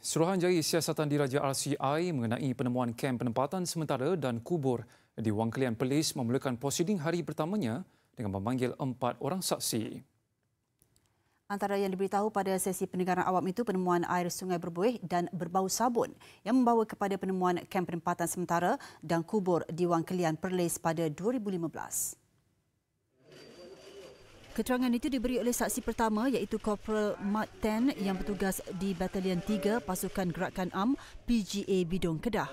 Suruhanjaya Siasatan Diraja RCI mengenai penemuan kem penempatan sementara dan kubur di Wangkelian Pelis memulakan prosiding hari pertamanya dengan memanggil empat orang saksi. Antara yang diberitahu pada sesi pendengaran awam itu penemuan air sungai berbuih dan berbau sabun yang membawa kepada penemuan kem penempatan sementara dan kubur di Wangkelian Perlis pada 2015. Keterangan itu diberi oleh saksi pertama iaitu Corporal Mark Tan yang bertugas di Batalion 3 Pasukan Gerakan Am PGA Bidong Kedah.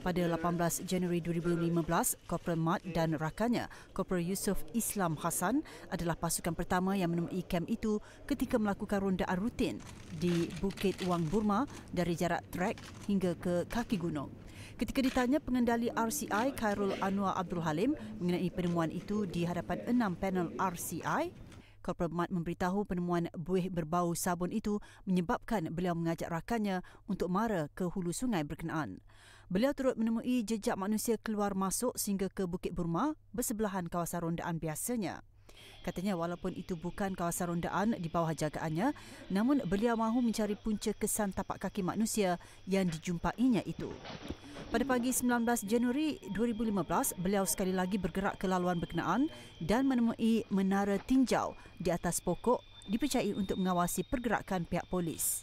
Pada 18 Januari 2015, Corporal Mat dan rakannya, Corporal Yusof Islam Hassan adalah pasukan pertama yang menemui kem itu ketika melakukan rondaan rutin di Bukit Wang Burma dari jarak trek hingga ke kaki gunung. Ketika ditanya pengendali RCI Khairul Anwar Abdul Halim mengenai penemuan itu di hadapan enam panel RCI, Korpermat memberitahu penemuan buih berbau sabun itu menyebabkan beliau mengajak rakannya untuk mara ke hulu sungai berkenaan. Beliau turut menemui jejak manusia keluar masuk sehingga ke Bukit Burma bersebelahan kawasan rondaan biasanya. Katanya walaupun itu bukan kawasan rondaan di bawah jagaannya, namun beliau mahu mencari punca kesan tapak kaki manusia yang dijumpainya itu. Pada pagi 19 Januari 2015, beliau sekali lagi bergerak ke laluan berkenaan dan menemui menara tinjau di atas pokok dipercayai untuk mengawasi pergerakan pihak polis.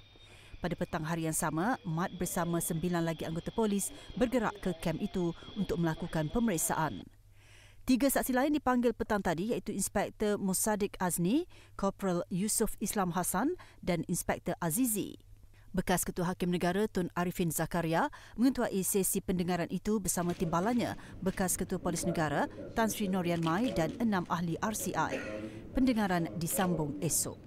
Pada petang hari yang sama, Mat bersama sembilan lagi anggota polis bergerak ke kem itu untuk melakukan pemeriksaan. Tiga saksi lain dipanggil petang tadi iaitu Inspektor Musadik Azni, Corporal Yusuf Islam Hassan dan Inspektor Azizi. Bekas Ketua Hakim Negara Tun Arifin Zakaria mengetuai sesi pendengaran itu bersama timbalannya, Bekas Ketua Polis Negara Tan Sri Norian Mai dan enam ahli RCI. Pendengaran disambung esok.